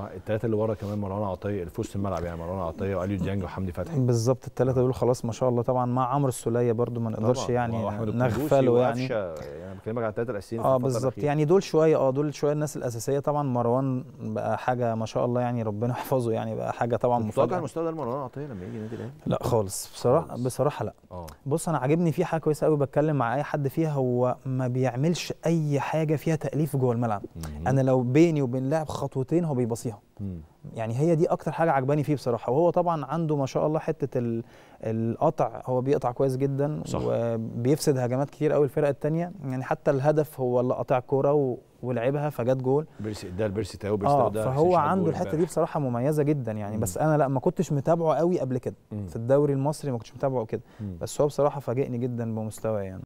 الثلاثه اللي ورا كمان مروان عطيه في وسط الملعب يعني مروان عطيه واليو ديانج وحمدي فتحي بالظبط الثلاثه دول خلاص ما شاء الله طبعا مع عمرو السوليه برده ما نقدرش يعني نغفله يعني يعني بكلمك على الثلاثه الاساسيين اه بالظبط يعني دول شويه اه دول شويه الناس الاساسيه طبعا مروان بقى حاجه ما شاء الله يعني ربنا يحفظه يعني بقى حاجه طبعا مفاجاه المستوى ده مروان عطيه لما يجي نادي الاهلي لا خالص بصراحه خالص. بصراحه لا أوه. بص انا عاجبني في حاجه كويسه قوي بتكلم مع اي حد فيها هو ما بيعملش اي حاجه فيها تاليف جوه الملعب انا لو بيني وبين لاعب خطوتين هو بيبص يعصيها يعني هي دي اكتر حاجه عجباني فيه بصراحه وهو طبعا عنده ما شاء الله حته القطع هو بيقطع كويس جدا صح. وبيفسد هجمات كتير قوي الفرقه الثانيه يعني حتى الهدف هو اللي قطع كوره ولعبها فجت جول بيرسي ده البيرسي تاو بيرسي آه ده فهو عنده الحته دي بصراحه مميزه جدا يعني مم. بس انا لا ما كنتش متابعه قوي قبل كده في الدوري المصري ما كنتش متابعه كده بس هو بصراحه فاجئني جدا بمستواه يعني